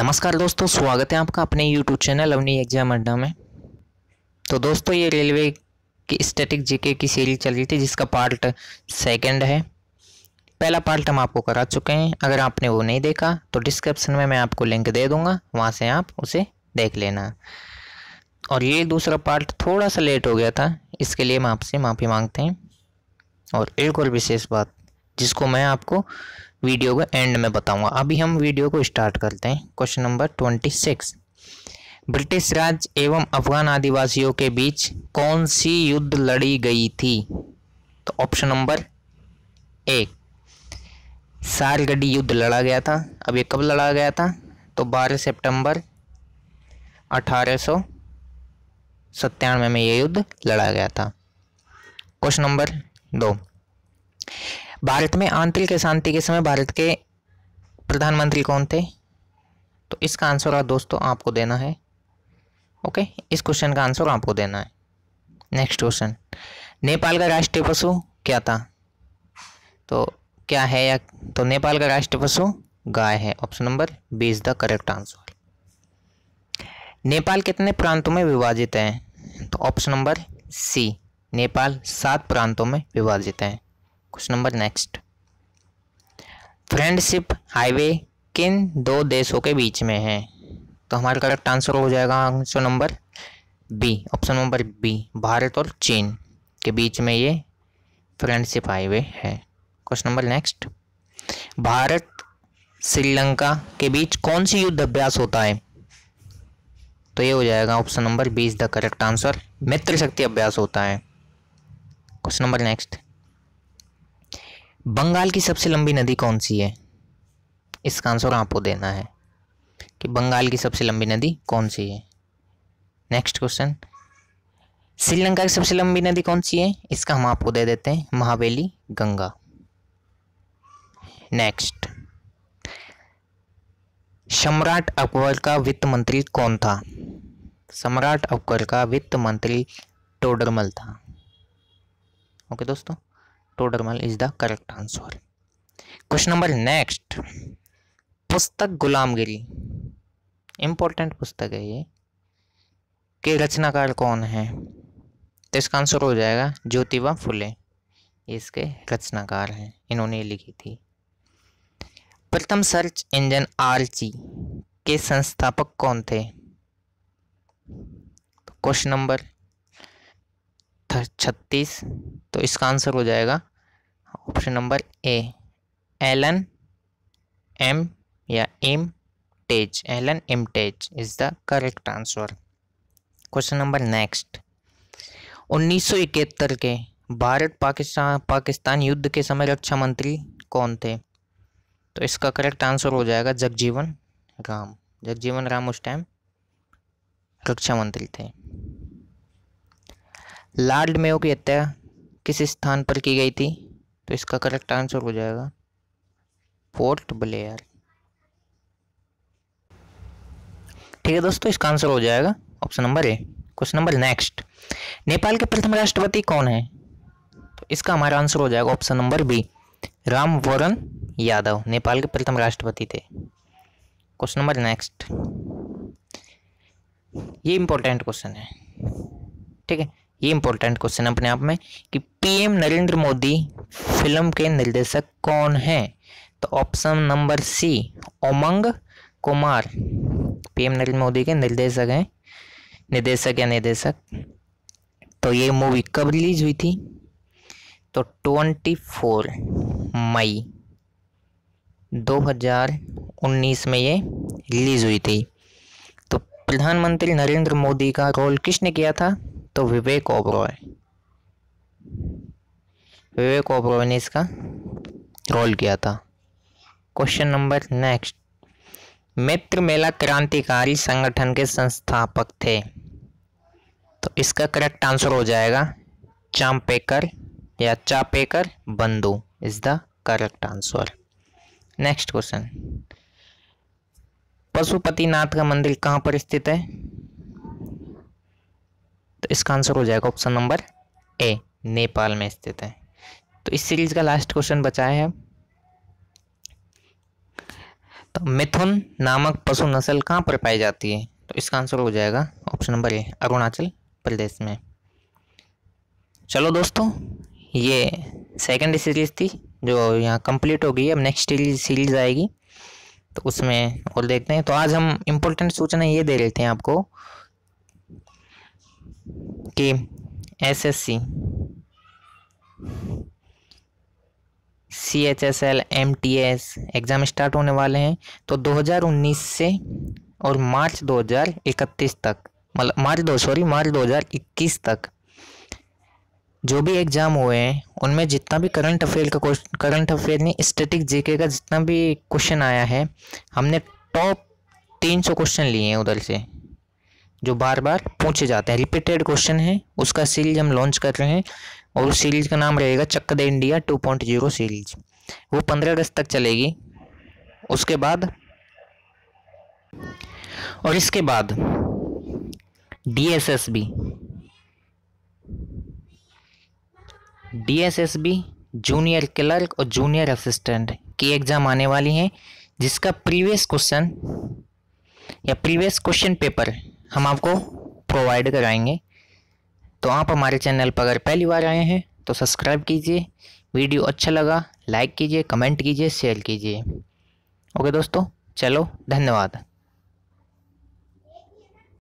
नमस्कार दोस्तों स्वागत है आपका अपने यूट्यूब चैनल अवनी एग्जाम अड्डा में तो दोस्तों ये रेलवे की स्टैटिक जीके की सीरीज चल रही थी जिसका पार्ट सेकंड है पहला पार्ट हम आपको करा चुके हैं अगर आपने वो नहीं देखा तो डिस्क्रिप्शन में मैं आपको लिंक दे दूंगा वहाँ से आप उसे देख लेना और ये दूसरा पार्ट थोड़ा सा लेट हो गया था इसके लिए हम आपसे माफ़ी मांगते हैं और एक और विशेष बात जिसको मैं आपको वीडियो को एंड में बताऊंगा अभी हम वीडियो को स्टार्ट करते हैं question number twenty six British Raj एवं अफगान आदिवासियों के बीच कौन सी युद्ध लड़ी गई थी तो ऑप्शन नंबर एक सालगढ़ी युद्ध लड़ा गया था अब ये कब लड़ा गया था तो 12 सितंबर अठारह सत्तानवे में ये युद्ध लड़ा गया था क्वेश्चन नंबर दो भारत में आंतरिक अशांति के समय भारत के प्रधानमंत्री कौन थे तो इसका आंसर आप दोस्तों आपको देना है ओके इस क्वेश्चन का आंसर आपको देना है नेक्स्ट क्वेश्चन नेपाल का राष्ट्रीय पशु क्या था तो क्या है या तो नेपाल का राष्ट्रीय पशु गाय है option number B is the correct answer Nepal कितने प्रांतों में विभाजित हैं तो ऑप्शन नंबर सी नेपाल सात प्रांतों में विभाजित हैं question number next friendship highway किन दो देशों के बीच में है तो हमारा करेक्ट आंसर हो जाएगा answer number B option number B Bharat और चीन के बीच में ये फ्रेंडशिप हाईवे है question number next Bharat Sri Lanka के बीच कौन सी युद्ध अभ्यास होता है तो ये हो जाएगा option number B is the correct answer Mitra Shakti अभ्यास होता है क्वेश्चन नंबर नेक्स्ट बंगाल की सबसे लंबी नदी कौन सी है इसका आंसर आपको देना है कि बंगाल की सबसे लंबी नदी कौन सी है नेक्स्ट क्वेश्चन श्रीलंका की सबसे लंबी नदी कौन सी है इसका हम आपको दे देते हैं महावेली गंगा नेक्स्ट सम्राट अकबर का वित्त मंत्री कौन था सम्राट अकबर का वित्त मंत्री टोडरमल था ओके दोस्तों Todarmal is the correct answer question number next पुस्तक गुलामगिरी इंपॉर्टेंट पुस्तक है ये के रचनाकार कौन है तो इसका आंसर हो जाएगा ज्योतिबा फुले इसके रचनाकार हैं इन्होंने लिखी थी प्रथम सर्च इंजन आरची के संस्थापक कौन थे क्वेश्चन तो नंबर छत्तीस तो इसका आंसर हो जाएगा option number A Alan M या एम टेज एलन एम टेज is the correct answer question number next इकहत्तर के भारत पाकिस्तान पाकिस्तान युद्ध के समय रक्षा मंत्री कौन थे तो इसका करेक्ट आंसर हो जाएगा जगजीवन राम जगजीवन राम उस टाइम रक्षा मंत्री थे लार्ड मेयो की हत्या किस स्थान पर की गई थी तो इसका करेक्ट आंसर हो जाएगा फोर्ट ब्लेयर ठीक है दोस्तों इसका आंसर हो जाएगा option number A question number next Nepal के प्रथम राष्ट्रपति कौन है तो इसका हमारा आंसर हो जाएगा option number B Ram Yadav Nepal के प्रथम राष्ट्रपति थे क्वेश्चन नंबर नेक्स्ट ये इंपॉर्टेंट क्वेश्चन है ठीक है ये इंपॉर्टेंट क्वेश्चन है अपने आप में कि पीएम नरेंद्र मोदी फिल्म के निर्देशक कौन हैं तो option number C Umang Kumar PM Narendra Modi के निर्देशक हैं निर्देशक या निर्देशक तो ये मूवी कब रिलीज हुई थी तो ट्वेंटी फोर मई 2019 में ये रिलीज हुई थी तो प्रधानमंत्री नरेंद्र मोदी का रोल किसने किया था तो विवेक ओबरॉय विवेक ओबरॉय ने इसका रोल किया था question number next Mitra Mela क्रांतिकारी संगठन के संस्थापक थे तो इसका करेक्ट आंसर हो जाएगा चांपेकर या Chapekar Bandhu is the correct answer next question Pashupatinath का मंदिर कहाँ पर स्थित है तो इसका आंसर हो जाएगा ऑप्शन नंबर ए नेपाल में स्थित है तो इस सीरीज का लास्ट क्वेश्चन बचा है तो मिथुन नामक पशु नस्ल कहाँ पर पाई जाती है तो इसका आंसर हो जाएगा option number A Arunachal Pradesh में चलो दोस्तों ये सेकंड सीरीज थी जो यहाँ कंप्लीट हो गई अब नेक्स्ट सीरीज आएगी तो उसमें और देखते हैं तो आज हम इम्पोर्टेंट सूचना ये दे रहे थे आपको के SSC C H S L M T S exam start होने वाले हैं तो 2019 से और मार्च 2031 तक मतलब मार्च दो सॉरी मार्च 2021 तक जो भी एग्ज़ाम हुए हैं उनमें जितना भी करंट अफेयर का करंट अफेयर नहीं स्टेटिक जीके का जितना भी क्वेश्चन आया है हमने टॉप तीन सौ क्वेश्चन लिए हैं उधर से जो बार बार पूछे जाते हैं रिपीटेड क्वेश्चन है उसका सीरीज हम लॉन्च कर रहे हैं और उस सीरीज का नाम रहेगा Chak De India two point zero series वो पंद्रह अगस्त तक चलेगी उसके बाद और इसके बाद डीएसएसबी डीएसएसबी जूनियर क्लर्क और जूनियर असिस्टेंट की एग्ज़ाम आने वाली है जिसका प्रीवियस क्वेश्चन या प्रीवियस क्वेश्चन पेपर हम आपको प्रोवाइड कराएंगे तो आप हमारे चैनल पर अगर पहली बार आए हैं तो सब्सक्राइब कीजिए वीडियो अच्छा लगा लाइक कीजिए कमेंट कीजिए शेयर कीजिए ओके दोस्तों चलो धन्यवाद